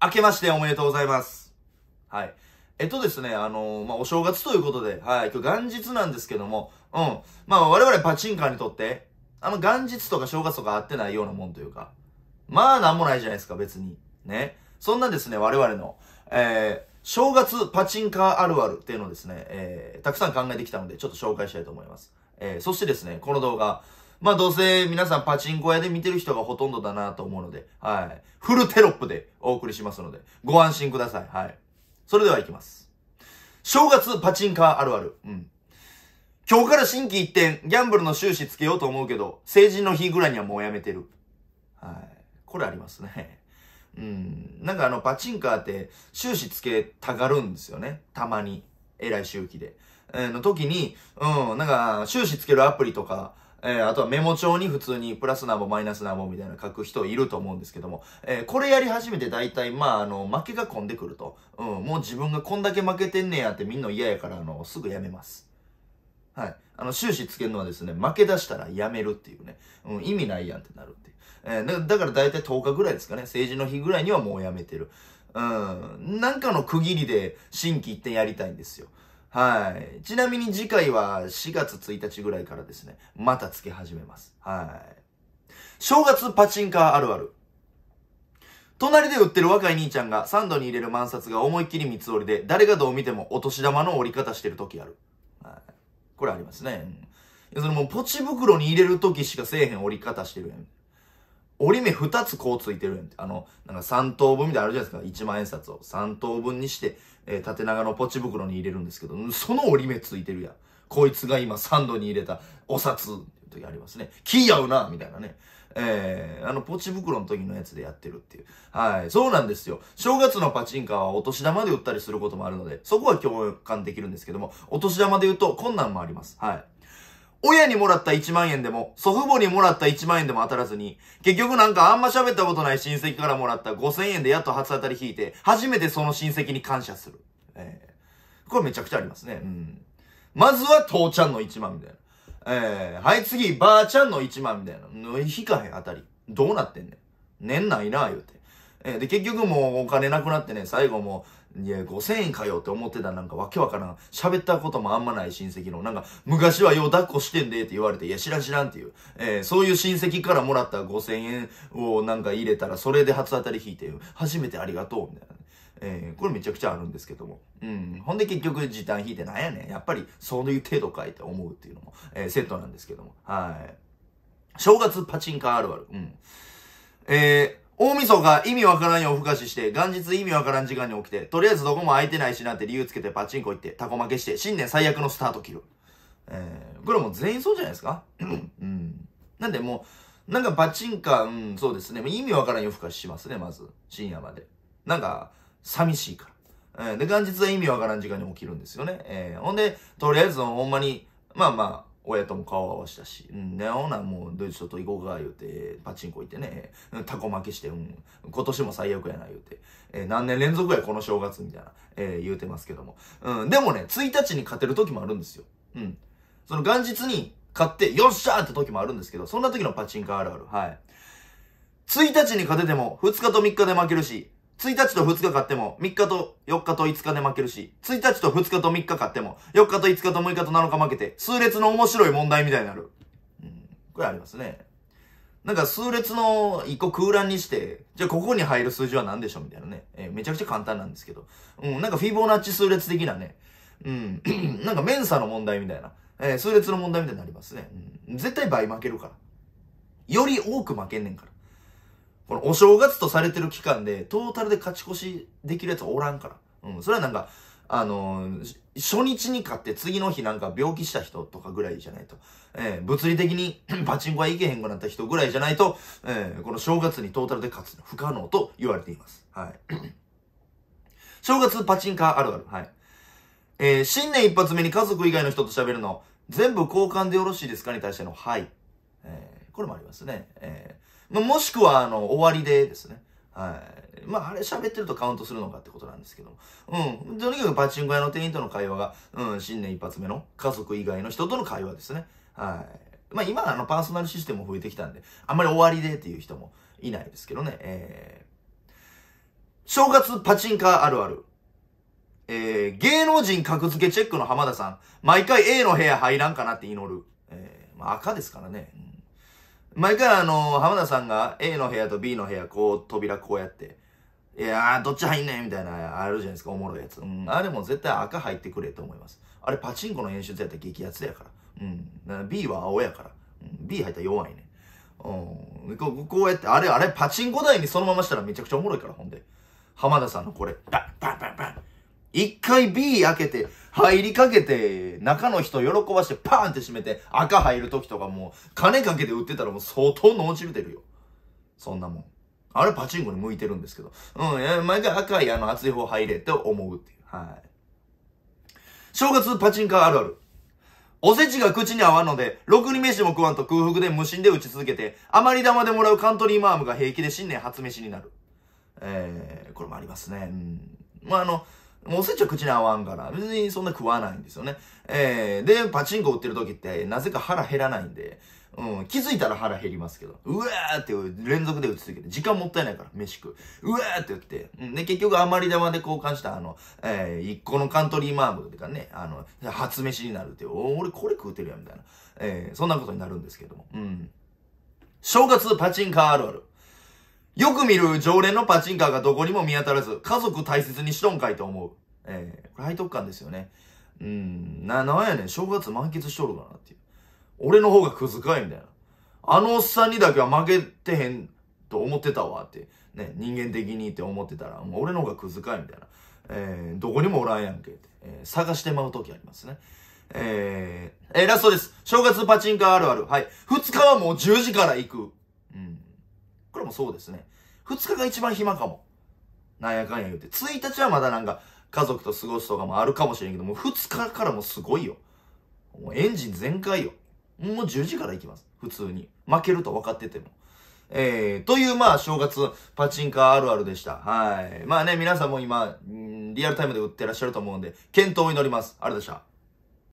明けましておめでとうございます。はい。えっとですね、あのー、まあ、お正月ということで、はい、今日元日なんですけども、うん。まあ、我々パチンカーにとって、あの、元日とか正月とか合ってないようなもんというか、まあ、なんもないじゃないですか、別に。ね。そんなですね、我々の、えー、正月パチンカーあるあるっていうのをですね、えー、たくさん考えてきたので、ちょっと紹介したいと思います。えー、そしてですね、この動画、まあどうせ皆さんパチンコ屋で見てる人がほとんどだなと思うので、はい。フルテロップでお送りしますので、ご安心ください。はい。それでは行きます。正月パチンカーあるある。うん。今日から新規一点、ギャンブルの収支つけようと思うけど、成人の日ぐらいにはもうやめてる。はい。これありますね。うん。なんかあの、パチンカーって、収支つけたがるんですよね。たまに。えらい周期で。えー、の時に、うん、なんか、収支つけるアプリとか、えー、あとはメモ帳に普通にプラスなんぼマイナスなんぼみたいな書く人いると思うんですけども、えー、これやり始めて大体、まあ、あの、負けが混んでくると。うん、もう自分がこんだけ負けてんねやってみんな嫌やから、あの、すぐやめます。はい。あの、終始つけるのはですね、負け出したらやめるっていうね。うん、意味ないやんってなるっていう。えー、だから大体10日ぐらいですかね。政治の日ぐらいにはもうやめてる。うん、なんかの区切りで新規一点やりたいんですよ。はい。ちなみに次回は4月1日ぐらいからですね、またつけ始めます。はい。正月パチンカーあるある。隣で売ってる若い兄ちゃんがサンドに入れる万札が思いっきり三つ折りで、誰がどう見てもお年玉の折り方してる時ある。はい。これありますね。うん、それもうポチ袋に入れる時しかせえへん折り方してるやん。折り目二つこうついてるやん。あの、なんか三等分みたいなあるじゃないですか。一万円札を三等分にして、えー、縦長のポチ袋に入れるんですけど、その折り目ついてるやん。こいつが今サンドに入れたお札時ありますね。気合うなみたいなね。えー、あの、ポチ袋の時のやつでやってるっていう。はい。そうなんですよ。正月のパチンカはお年玉で売ったりすることもあるので、そこは共感できるんですけども、お年玉で言うと、困難もあります。はい。親にもらった1万円でも、祖父母にもらった1万円でも当たらずに、結局なんかあんま喋ったことない親戚からもらった5000円でやっと初当たり引いて、初めてその親戚に感謝する。えー、これめちゃくちゃありますね。うん。まずは父ちゃんの1万みたいな。えー、はい次、ばあちゃんの1万みたいな。引かへんあたり。どうなってんねん。年ないな、言うて。えで、結局もうお金なくなってね、最後もいや、5000円かよって思ってたなんかわけわからん。喋ったこともあんまない親戚の、なんか、昔はよう抱っこしてんでって言われて、いや、知らん知らんっていう。えー、そういう親戚からもらった5000円をなんか入れたら、それで初当たり引いて、初めてありがとう、みたいな。えー、これめちゃくちゃあるんですけども。うん。ほんで結局時短引いてなんやねん。やっぱりそういう程度かいって思うっていうのも、えー、セットなんですけども。はい。正月パチンカあるある。うん。えー、大晦日意味わからん夜更かしして、元日意味わからん時間に起きて、とりあえずどこも空いてないしなんて理由つけてパチンコ行って、タコ負けして、新年最悪のスタート切る。えー、これもう全員そうじゃないですかうん。なんでもう、なんかパチンカ、うん、そうですね。意味わからん夜更かししますね、まず。深夜まで。なんか、寂しいから。えー、で、元日は意味わからん時間に起きるんですよね。えー、ほんで、とりあえずほんまに、まあまあ、親とも顔合わしたし、うん、ね、ほな、もう、ドイツちょっと行こうか、言うて、パチンコ行ってね、タコ負けして、うん、今年も最悪やな、言うて、えー、何年連続や、この正月、みたいな、えー、言うてますけども。うん、でもね、1日に勝てる時もあるんですよ。うん。その元日に勝って、よっしゃーって時もあるんですけど、そんな時のパチンコあるある。はい。1日に勝てても、2日と3日で負けるし、1日と2日勝っても、3日と4日と5日で負けるし、1日と2日と3日勝っても、4日と5日と6日と7日負けて、数列の面白い問題みたいになる。うん。これありますね。なんか数列の1個空欄にして、じゃあここに入る数字は何でしょうみたいなね、えー、めちゃくちゃ簡単なんですけど。うん、なんかフィボナッチ数列的なね。うん。なんかメンサの問題みたいな。えー、数列の問題みたいになりますね。うん。絶対倍負けるから。より多く負けんねんから。このお正月とされてる期間で、トータルで勝ち越しできるやつはおらんから。うん。それはなんか、あのー、初日に勝って次の日なんか病気した人とかぐらいじゃないと。えー、物理的に パチンコは行けへんくなった人ぐらいじゃないと、えー、この正月にトータルで勝つの不可能と言われています。はい。正月パチンカあるある。はい。えー、新年一発目に家族以外の人と喋るの、全部交換でよろしいですかに対しての、はい。えー、これもありますね。えー、まあ、もしくは、あの、終わりでですね。はい。まあ、あれ喋ってるとカウントするのかってことなんですけどうん。とにかくパチンコ屋の店員との会話が、うん、新年一発目の家族以外の人との会話ですね。はい。まあ、今、あの、パーソナルシステムも増えてきたんで、あんまり終わりでっていう人もいないですけどね。えー、正月パチンカあるある。えー、芸能人格付けチェックの浜田さん。毎回 A の部屋入らんかなって祈る。えー、まあ、赤ですからね。うん毎回あの、浜田さんが A の部屋と B の部屋、こう、扉こうやって、いやー、どっち入んねんみたいな、あるじゃないですか、おもろいやつ。うん、あれも絶対赤入ってくれと思います。あれパチンコの演出やったら激アツやから。うん。B は青やから。うん、B 入ったら弱いね。うん。ここうやって、あれ、あれ、パチンコ台にそのまましたらめちゃくちゃおもろいから、ほんで。浜田さんのこれ、バン、バン、バン、バン。一回 B 開けて、入りかけて、中の人喜ばしてパーンって閉めて、赤入る時とかもう、金かけて売ってたらもう相当ち汁てるよ。そんなもん。あれパチンコに向いてるんですけど。うん、毎回赤いあの熱い方入れって思うっていう。はい。正月パチンカあるある。おせちが口に合わんので、ろくに飯も食わんと空腹で無心で打ち続けて、余り玉でもらうカントリーマームが平気で新年初飯になる。えー、これもありますね。うん。まあ、あの、もおせちは口に合わんから、別にそんな食わないんですよね。えー、で、パチンコ売ってる時って、なぜか腹減らないんで、うん、気づいたら腹減りますけど、うわーって連続で打ち続けて、時間もったいないから、飯食う。うわーって言って、うん、で、結局余り玉で交換した、あの、えー、一個のカントリーマームとかね、あの、初飯になるって、お俺これ食うてるやん、みたいな。えー、そんなことになるんですけども。うん。正月パチンカーあるある。よく見る常連のパチンカーがどこにも見当たらず、家族大切にしとんかいと思う。ええー、これ背徳感ですよね。うん、な、なんやねん、正月満喫しとるかなっていう。俺の方がクズかいみたいな。あのおっさんにだけは負けてへんと思ってたわって。ね、人間的にって思ってたら、もう俺の方がクズかいみたいな。えー、どこにもおらんやんけって。えー、探してまう時ありますね。えー、えー、ラストです。正月パチンカーあるある。はい。二日はもう十時から行く。うん。これもそうですね。2日が一番暇かも。なんやかんや言うて。1日はまだなんか、家族と過ごすとかもあるかもしれんけど、も2日からもすごいよ。もうエンジン全開よ。もう10時から行きます。普通に。負けると分かってても。えー、という、まあ、正月、パチンカーあるあるでした。はい。まあね、皆さんも今、リアルタイムで売ってらっしゃると思うんで、検討を祈ります。あれでした。